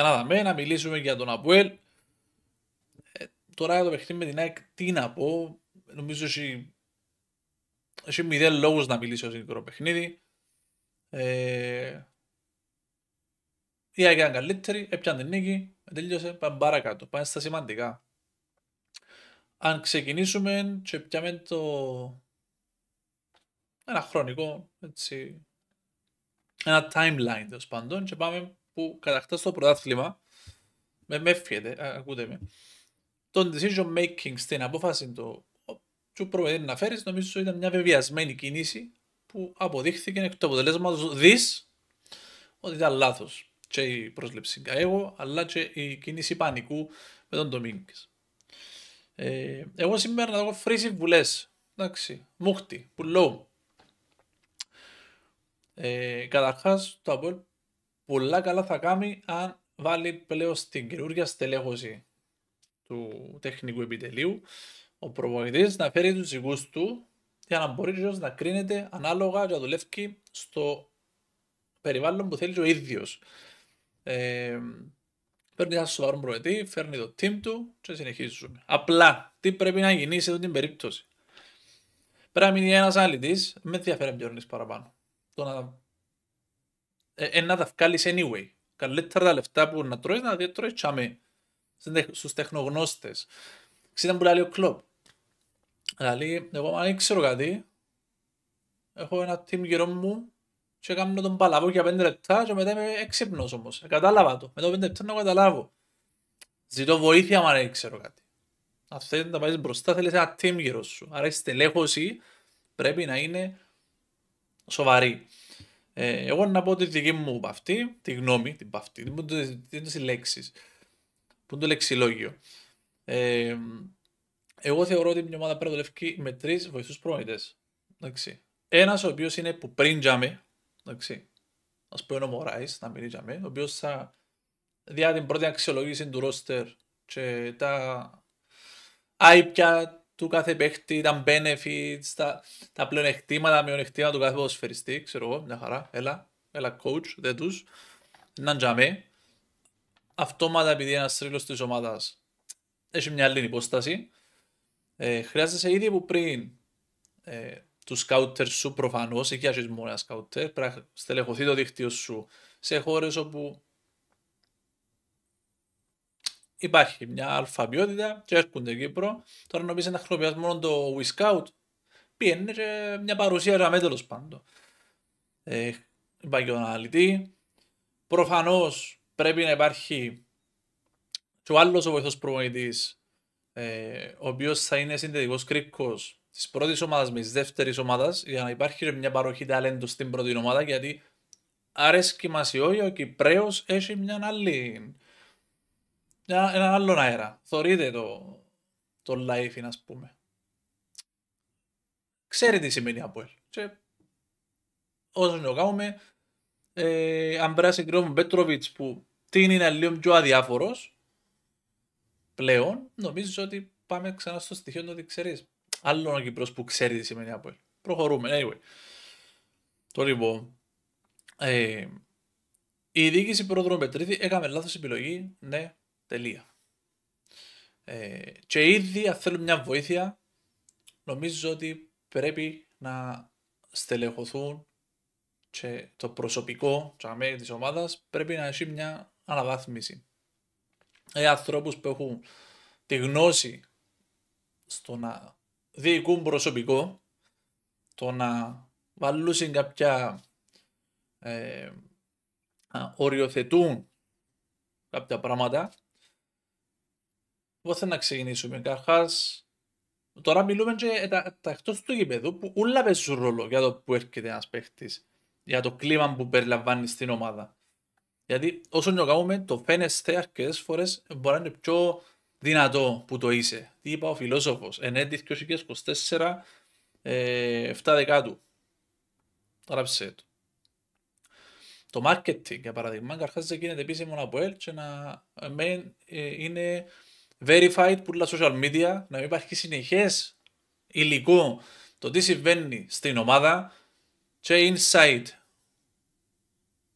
δαμέ, να μιλήσουμε για τον Απουέλ. Ε, τώρα για το παιχνίδι με την ΑΕΚ τι να πω. Νομίζω ότι έχει μηδέν λόγους να μιλήσω για το παιχνίδι. Ε, η ΑΕΚ ήταν καλύτερη, έπιανε την νίκη, τελείωσε, πάμε παρακάτω, πάμε στα σημαντικά. Αν ξεκινήσουμε και πιάμε το... ένα χρονικό, έτσι, ένα timeline τέλος πάντων και πάμε που κατακτά στο πρωτάθλημα, με με ε, ακούτε με, το decision making στην απόφαση του του να φέρεις, νομίζω ότι ήταν μια βεβαιασμένη κίνηση που αποδείχθηκε εκ του αποτελέσματος δεις ότι ήταν λάθος. Και η πρόσληψη εγώ αλλά και η κίνηση πανικού με τον Ντομίνγκες. Ε, εγώ σήμερα έχω φρύ βουλές, Εντάξει, που πουλό. Ε, Καταρχάς, το απόλυτο πολλά καλά θα κάνει αν βάλει πλέον στην καινούργια στελέχωση του τεχνικού επιτελείου ο προπονητής να φέρει τους δικούς του για να μπορεί να κρίνεται ανάλογα για να δουλεύει στο περιβάλλον που θέλει ο ίδιος. Ε, παίρνει ένα σοβαρό προετή, φέρνει το team του και συνεχίζουμε. Απλά, τι πρέπει να γίνει σε αυτή την περίπτωση. Πρέπει να είναι ένα τη, με ενδιαφέρει να παραπάνω. Ε, ένα τα βγάλεις anyway. Καλύτερα τα λεφτά που να τρώεις να τρώεις τσάμε στους τεχνογνώστες. Ξέρετε που λέει ο Κλόπ. Δηλαδή εγώ αν ξέρω κάτι, έχω ένα team γύρω μου και κάνω τον παλαβό για 5 λεπτά και μετά είμαι έξυπνος όμως. Ε, κατάλαβα το. Μετά πέντε λεπτά να καταλάβω. Ζητώ βοήθεια αν δεν ξέρω κάτι. Αν θέλεις να πάει μπροστά θέλεις ένα team γύρω σου. Άρα η στελέχωση πρέπει να είναι σοβαρή. Ε, εγώ να πω τη δική μου παυτή, τη γνώμη, την παυτή, δεν είναι λέξεις, που είναι το λεξιλόγιο. Ε, εγώ θεωρώ ότι μια ομάδα πρέπει να δουλεύει με τρεις βοηθούς πρόεδρε. Ένας ο οποίος είναι που πριν τζαμε, α πούμε ο Μωράης, να μην τζαμε, ο οποίος θα διά την πρώτη αξιολόγηση του ρόστερ και τα άϊπια του κάθε παίχτη, τα benefits, τα, τα πλεονεκτήματα, τα μειονεκτήματα του κάθε ποδοσφαιριστή. Ξέρω εγώ, μια χαρά. Έλα, έλα coach, δεν τους. Να τζαμί. Αυτόματα επειδή ένας τρίλος της ομάδας έχει μια άλλη υπόσταση, ε, χρειάζεσαι ήδη που πριν ε, τους σκάουτερ σου προφανώς, εκεί έχει μόνο ένα σκάουτερ, πρέπει να στελεχωθεί το δίκτυο σου σε χώρες όπου υπάρχει μια αλφα και έρχονται Κύπρο. Τώρα νομίζω να χρησιμοποιάς μόνο το Wiscout πιένε και μια παρουσία για τέλος πάντων. Ε, υπάρχει ο αναλυτή. Προφανώς πρέπει να υπάρχει και ο άλλος ο βοηθός προμονητή, ε, ο οποίος θα είναι συντηρητικός κρίκος της πρώτης ομάδας με της δεύτερης ομάδας, για να υπάρχει μια παροχή ταλέντου στην πρώτη ομάδα γιατί αρέσκει μας ή όχι ο Κυπρέο έχει μια άλλη ένα, ένα άλλον αέρα. Θορείτε το, το live, να πούμε. Ξέρει τι σημαίνει από ελ. Και το κάνουμε, ε, αν Μπέτροβιτς που τίνει είναι λίγο πιο αδιάφορος, πλέον, νομίζω ότι πάμε ξανά στο στοιχείο ότι ξέρεις. Άλλο ο Κύπρος που ξέρει τι σημαίνει από ελ. Προχωρούμε, anyway. Το λοιπόν, ε, η διοίκηση Μπετρίδη έκαμε λάθος επιλογή, ναι, Τελεία. Ε, και ήδη αν θέλουν μια βοήθεια, νομίζω ότι πρέπει να στελεχωθούν και το προσωπικό τα της ομάδας πρέπει να έχει μια αναβάθμιση. Ε, ανθρώπους που έχουν τη γνώση στο να διοικούν προσωπικό, το να βάλουν κάποια ε, να οριοθετούν κάποια πράγματα Πώς θα να ξεκινήσουμε. καρχά. τώρα μιλούμε και τα, τα εκτός του γηπέδου που όλα παίζουν ρόλο για το που έρχεται ένας παίχτης, Για το κλίμα που περιλαμβάνει στην ομάδα. Γιατί όσο το το φαίνεται αρκετές φορές μπορεί να είναι πιο δυνατό που το είσαι. Τι είπα ο φιλόσοφος, ενέτη 2024, 24 7 δεκάτου. Τώρα το. Το marketing, για παράδειγμα, καρχάς δεν γίνεται επίσημο από ελ να ε, ε είναι verified τα social media, να μην υπάρχει συνεχές υλικό το τι συμβαίνει στην ομάδα και inside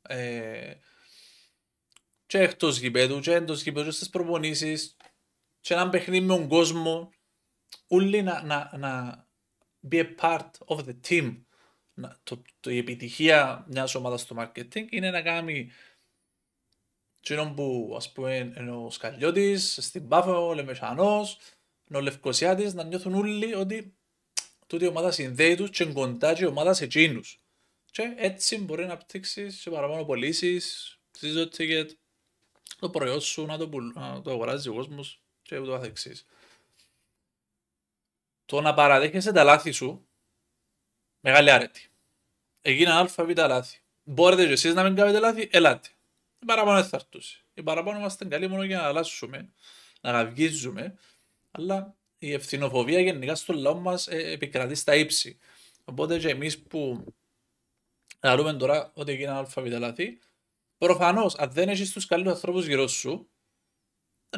ε, και εκτός γηπέδου και εντός γηπέδου στις προπονήσεις και έναν παιχνίδι με τον κόσμο όλοι να, να, να be a part of the team να, το, το, η επιτυχία μιας ομάδας στο marketing είναι να κάνει Τινόν που ας πούμε είναι ο Σκαλιώτης, στην Πάφο, ο Λεμεσανός, ο Λευκοσιάτης, να νιώθουν όλοι ότι τούτη η ομάδα συνδέει τους και κοντά και η ομάδα σε εκείνους. Και έτσι μπορεί να απτύξεις σε παραπάνω πωλήσεις, το ticket, το προϊόν σου να το, πουλ, να το αγοράζεις ο κόσμος και ούτω καθεξής. Το να παραδέχεσαι τα λάθη σου, μεγάλη άρετη. Έγιναν αλφαβήτα λάθη. Μπορείτε και εσείς να μην κάνετε λάθη, ελάτε παραπάνω θα έρθουσε. Οι παραπάνω είμαστε καλοί μόνο για να αλλάσουμε, να γαυγίζουμε, αλλά η ευθυνοφοβία γενικά στο λαό μας ε, επικρατεί στα ύψη. Οπότε και εμείς που να τώρα ότι ένα αλφαβήτα λάθη, προφανώς αν δεν έχεις τους καλού ανθρώπους γύρω σου,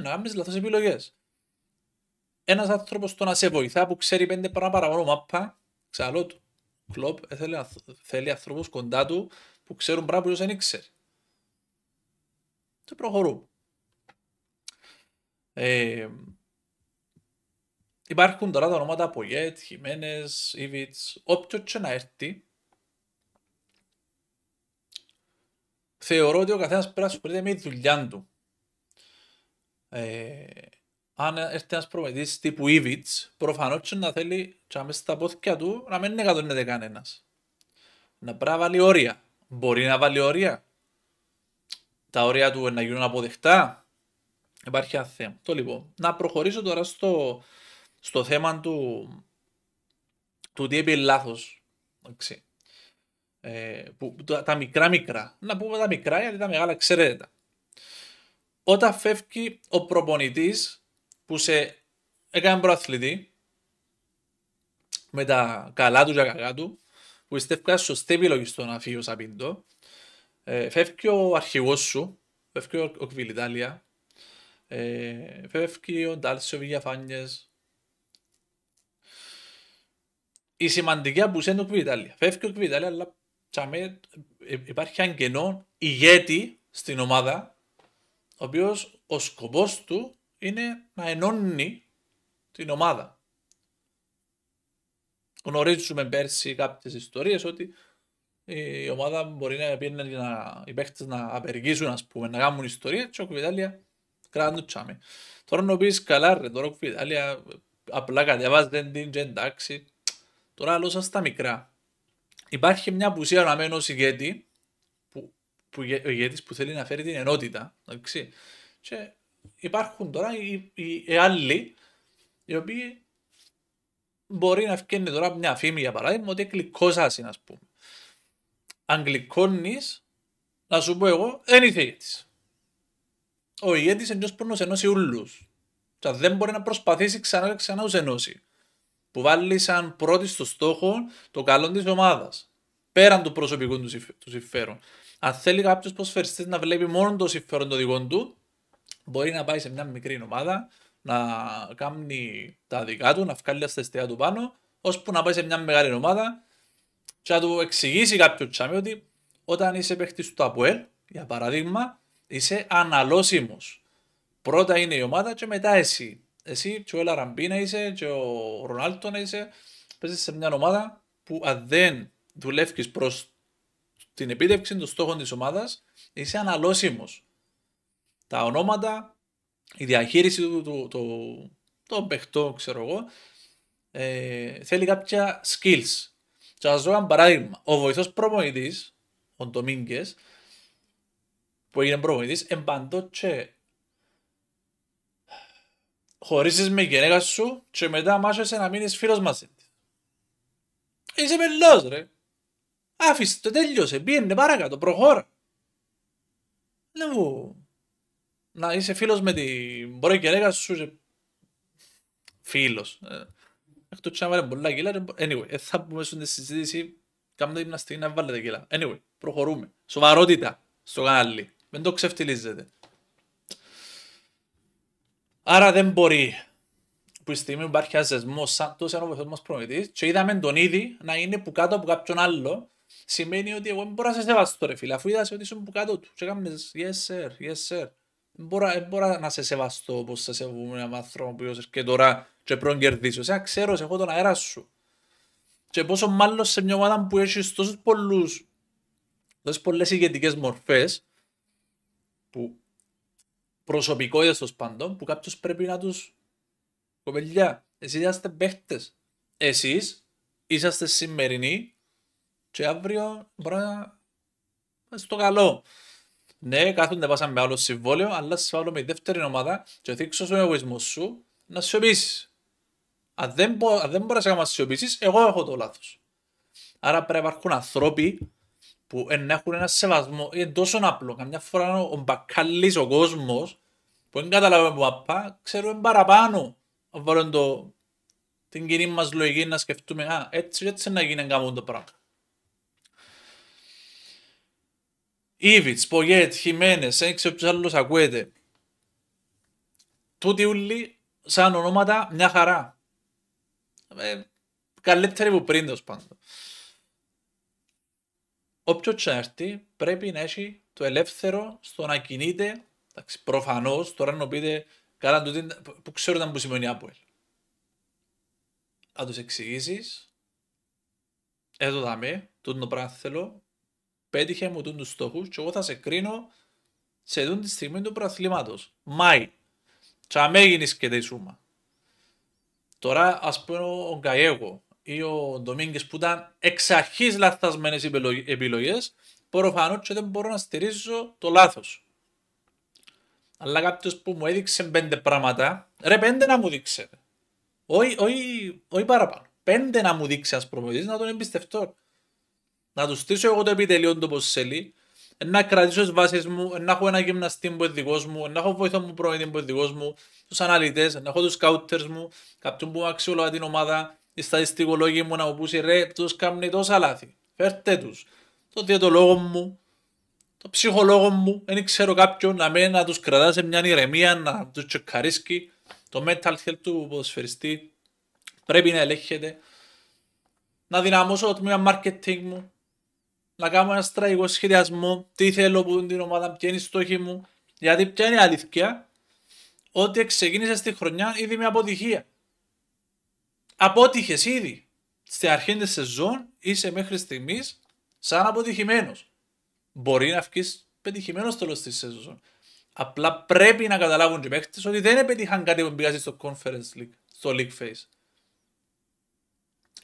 να κάνεις λάθος επιλογές. Ένας άνθρωπος το να σε βοηθά που ξέρει πέντε πράγματα παραπάνω μαπά, ξαλό του. Κλοπ ε, θέλει, θέλει ανθρώπους κοντά του που ξέρουν πράγματα που δεν ήξερε και προχωρούμε. Ε, υπάρχουν τώρα τα ονόματα από Γετ, Χιμένες, Ήβιτς, όποιος και να έρθει. Θεωρώ ότι ο καθένας πρέπει να ασχολείται με τη δουλειά του. Ε, αν έρθει ένας προμηθευτή τύπου Ήβιτς, προφανώς και να θέλει και μέσα στα πόθηκια του να μην είναι κανένας. Να πρέπει να βάλει όρια. Μπορεί να βάλει όρια τα όρια του να γίνουν αποδεκτά. Υπάρχει ένα θέμα. Το λοιπόν. Να προχωρήσω τώρα στο, στο θέμα του, του τι είπε λάθο. Ε, τα, μικρά μικρά. Να πούμε τα μικρά γιατί τα μεγάλα ξέρετε τα. Όταν φεύγει ο προπονητής που σε έκανε προαθλητή με τα καλά του και κακά του, που είστε σωστή επιλογή στο να φύγει ο Σαπίντο, ε, φεύγει ο αρχηγός σου, φεύγει ο, ο Κβιλιτάλια, ε, φεύγει ο Ντάλσιο Η σημαντική που είναι ο Κβιλιτάλια. Φεύγει ο Κβιλιτάλια, αλλά τσαμέ, ε, υπάρχει ένα κενό ηγέτη στην ομάδα, ο οποίος ο σκοπός του είναι να ενώνει την ομάδα. Γνωρίζουμε πέρσι κάποιες ιστορίες ότι η ομάδα μπορεί να για να, οι παίχτες να απεργήσουν, ας πούμε, να κάνουν ιστορία και ο Κουβιτάλια κράτουν το Τώρα να πεις καλά ρε, τώρα ο Κουβιτάλια απλά δεν την και εντάξει. Τώρα άλλο σας στα μικρά. Υπάρχει μια απουσία να μένω ηγέτη, που, που, ο ηγέτης που θέλει να φέρει την ενότητα, εντάξει. Και υπάρχουν τώρα οι, οι, οι άλλοι, οι οποίοι μπορεί να φτιάξει τώρα μια φήμη για παράδειγμα ότι είναι, ας πούμε αγγλικώνεις, να σου πω εγώ, δεν είναι Ο ηγέτης είναι που να ενώσει ούλους. δεν μπορεί να προσπαθήσει ξανά και ξανά να ενώσει. Που βάλει σαν πρώτη στο στόχο το καλό της ομάδας. Πέραν του προσωπικού του συμφέρον. Αν θέλει κάποιος προσφερειστή να βλέπει μόνο το συμφέρον των δικών του, μπορεί να πάει σε μια μικρή ομάδα, να κάνει τα δικά του, να βγάλει τα στεστιά του πάνω, ώσπου να πάει σε μια μεγάλη ομάδα και να του εξηγήσει κάποιο τσάμι ότι όταν είσαι παίχτης του Ταπουέλ, για παράδειγμα, είσαι αναλώσιμος. Πρώτα είναι η ομάδα και μετά εσύ. Εσύ και ο Ελαραμπίνα είσαι και ο Ρονάλτο είσαι. Παίζεις σε μια ομάδα που αν δεν δουλεύει προς την επίτευξη των στόχων της ομάδας, είσαι αναλώσιμος. Τα ονόματα, η διαχείριση του, του, του, ξέρω εγώ, ε, θέλει κάποια skills και σας δω ένα παράδειγμα. Ο βοηθός προπονητής, ο Ντομίνγκες, που έγινε προπονητής, εμπαντώ και χωρίσεις με γυναίκα σου και μετά μάσχεσαι να μείνεις φίλος μαζί Είσαι μελός, ρε. Άφησε το τέλειωσε, πήγαινε παρακάτω, προχώρα. Δεν μου... Να είσαι φίλος με την πρώτη γυναίκα σου Φίλος. Ε. Αυτό τσάμα είναι πολλά κιλά. Anyway, ε, θα πούμε στην συζήτηση. την στιγμή να βάλετε κιλά. Anyway, προχωρούμε. Σοβαρότητα στο κανάλι. Μην το ξεφτυλίζετε. Άρα δεν μπορεί που η στιγμή υπάρχει ασιασμό σαν τόσο ένα βοηθό προμηθείς και είδαμε τον ήδη να είναι που κάτω από κάποιον άλλο, σημαίνει ότι εγώ δεν μπορώ να σε σεβαστώ, ρε φίλε, αφού είδα ότι ήσουν που κάτω του. Και έκαμε, yes sir, yes sir. Δεν μπορώ, να σε σεβαστώ όπως σε σεβούμε έναν άνθρωπο που και τώρα και προγκερδίσω. Σε ξέρω, σε έχω τον αέρα σου. Και πόσο μάλλον σε μια ομάδα που έχει τόσους πολλούς, τόσες πολλές ηγετικές μορφές, που προσωπικότητε τέλο πάντων, που κάποιος πρέπει να τους. Κοπελιά, εσείς είσαστε παίχτες. Εσείς είσαστε σημερινοί και αύριο μπορεί να στο καλό. Ναι, κάθονται πάσα με άλλο συμβόλαιο, αλλά σε βάλω με δεύτερη ομάδα και δείξω στον εγωισμός σου να σιωπήσεις. Αν δεν, μπο, να μας σιωπήσεις, εγώ έχω το λάθος. Άρα πρέπει να υπάρχουν ανθρώποι που να έχουν ένα σεβασμό. Είναι τόσο απλό. Καμιά φορά ο μπακαλής ο κόσμος που δεν καταλαβαίνει που ξέρουμε παραπάνω. Βάλουν το, την κοινή μας λογική να σκεφτούμε «Α, έτσι έτσι να γίνει κάνουμε το πράγμα». Ήβιτς, Πογέτ, Χιμένες, δεν ξέρω ποιος άλλος ακούετε. Τούτοι ούλοι σαν ονόματα μια χαρά. Ε, καλύτερη από πριν τέλος πάντων. Όποιος τσάρτη πρέπει να έχει το ελεύθερο στο να κινείται, εντάξει, προφανώς, τώρα να πείτε καλά που ξέρω ήταν που σημαίνει Apple. Αν τους εξηγήσεις, εδώ δάμε, τούτο το πράγμα θέλω, πέτυχε μου τούτους στόχους και εγώ θα σε κρίνω σε δουν τη στιγμή του προαθλήματος. Μάι. Σα και τη σούμα. Τώρα, ας πούμε, ο Γκαέγο ή ο Ντομίνγκες που ήταν εξ αρχής λαθασμένες επιλογέ, προφανώς και δεν μπορώ να στηρίζω το λάθος. Αλλά κάποιος που μου έδειξε πέντε πράγματα, ρε πέντε να μου δείξει. Όχι παραπάνω. Πέντε να μου δείξει ένας προπονητής, να τον εμπιστευτώ. Να τους στήσω εγώ το επιτελείο του πώ να κρατήσω τις βάσεις μου, να έχω ένα γυμναστή που είναι δικός μου, να έχω βοηθό μου πρώην που είναι δικός μου, τους αναλυτές, να έχω τους scouters μου, κάποιον που αξιολογεί την ομάδα, οι στατιστικολόγοι μου να μου πούσει ρε, τους κάνουν τόσα λάθη. Φέρτε τους. Το διαιτολόγο μου, το ψυχολόγο μου, δεν ξέρω κάποιον να με να τους κρατάς σε μια ηρεμία, να τους τσεκαρίσκει. Το mental health του ποδοσφαιριστή πρέπει να ελέγχεται. Να δυναμώσω το τμήμα marketing μου, να κάνω ένα στραγικό σχεδιασμό, τι θέλω που είναι την ομάδα, ποια είναι η στόχη μου. Γιατί ποια είναι η αλήθεια, ότι ξεκίνησε τη χρονιά ήδη με αποτυχία. Απότυχες ήδη. Στην αρχή της σεζόν είσαι μέχρι στιγμής σαν αποτυχημένος. Μπορεί να βγεις πετυχημένος στο τέλος της σεζόν. Απλά πρέπει να καταλάβουν οι παίχτε ότι δεν επετύχαν κάτι που μπήκαν στο Conference League, στο League Face.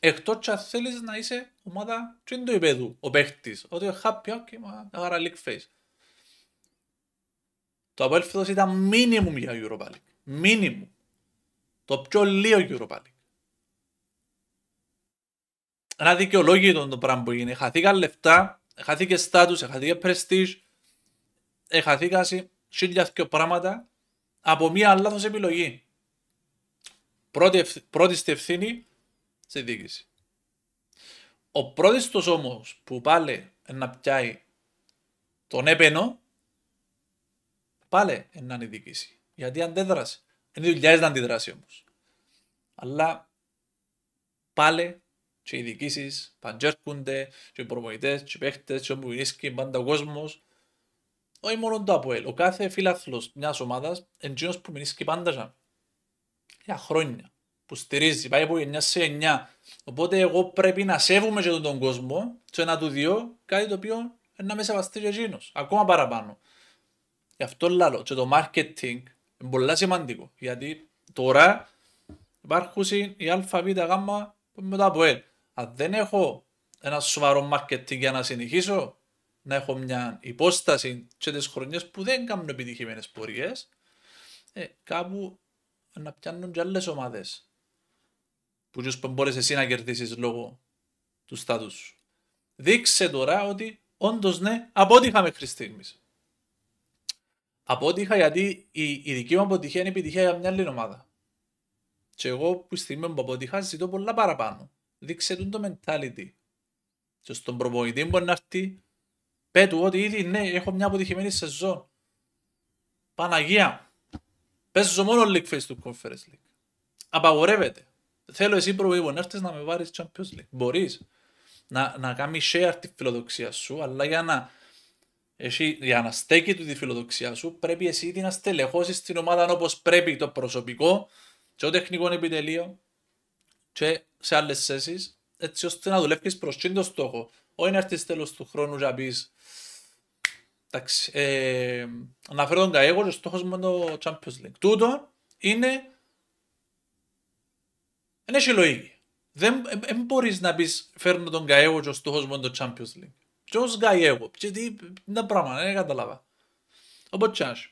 Εκτός και αν θέλεις να είσαι ομάδα του υπέδου, ο παίχτης. Ότι ο happy και μα αγαρά league face. Το Αποέλ ήταν minimum για Europa League. Minimum. Το πιο λίγο Europa League. Ένα δικαιολόγητο το πράγμα που έγινε. Χαθήκαν λεφτά, χαθήκε στάτους, χαθήκε prestige, χαθήκαν χίλια και πράγματα από μια λάθος επιλογή. Πρώτη, πρώτη στη ευθύνη σε διοίκηση. Ο πρώτο όμω που πάλι να πιάει τον έπαινο, πάλι να είναι διοίκηση. Γιατί αντέδρασε. Είναι δουλειά να αντιδράσει όμως. Αλλά πάλι και οι διοικήσεις παντζέρχονται, και οι προπονητές, οι παίχτες, και όπου πάντα ο κόσμος. Όχι μόνο το ΑΠΟΕΛ, ο κάθε φιλάθλος μιας ομάδας είναι που μηνίσκει πάντα για χρόνια που στηρίζει, πάει από 9 σε 9, Οπότε εγώ πρέπει να σέβομαι και τον κόσμο σε ένα του δυο, κάτι το οποίο να με σεβαστεί και εκείνος, ακόμα παραπάνω. Γι' αυτό λάλο και το marketing είναι πολύ σημαντικό, γιατί τώρα υπάρχουν οι α, β, γ μετά από ελ. Αν δεν έχω ένα σοβαρό marketing για να συνεχίσω, να έχω μια υπόσταση σε τις χρονιές που δεν κάνουν επιτυχημένες πορείες, ε, κάπου να πιάνουν και άλλες ομάδες που τους μπορείς εσύ να κερδίσεις λόγω του στάτου σου. Δείξε τώρα ότι όντως ναι, απότυχα μέχρι στιγμής. Απότυχα γιατί η, η δική μου αποτυχία είναι επιτυχία για μια άλλη ομάδα. Και εγώ που στιγμή μου αποτυχά ζητώ πολλά παραπάνω. Δείξε το mentality. Και στον προπονητή μπορεί να έρθει πέτου ότι ήδη ναι, έχω μια αποτυχημένη σεζόν. Παναγία. Παίζω μόνο League Face του Conference Απαγορεύεται. Θέλω εσύ προβοήπω να έρθεις να με πάρεις Champions League. Μπορείς να, να κάνεις share τη φιλοδοξία σου, αλλά για να, εσύ, για να στέκει του τη φιλοδοξία σου πρέπει εσύ να στελεχώσεις την ομάδα όπως πρέπει το προσωπικό και το τεχνικό επιτελείο και σε άλλες θέσεις, έτσι ώστε να δουλεύεις προς το στόχο. Όχι να έρθεις τέλος του χρόνου για να πεις εντάξει, ε, αναφέρω τον Καέγο ο στόχος μου είναι το Champions League. Τούτο είναι δεν έχει λογική. Δεν ε, μπορείς να πεις φέρνω τον Γκαέγο και ο στόχος μου είναι το Champions League. Και ως Καέγο. Και τι είναι πραγμα. δεν καταλάβα. Οπότε τσάνσ.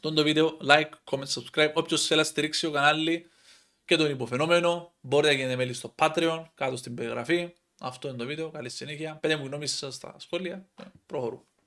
Τον το βίντεο, like, comment, subscribe. Όποιος θέλει να στηρίξει ο κανάλι και τον υποφαινόμενο, μπορείτε να γίνετε μέλη στο Patreon, κάτω στην περιγραφή. Αυτό είναι το βίντεο. Καλή συνέχεια. Πέντε μου γνώμη στα σχόλια. Ε, προχωρούμε.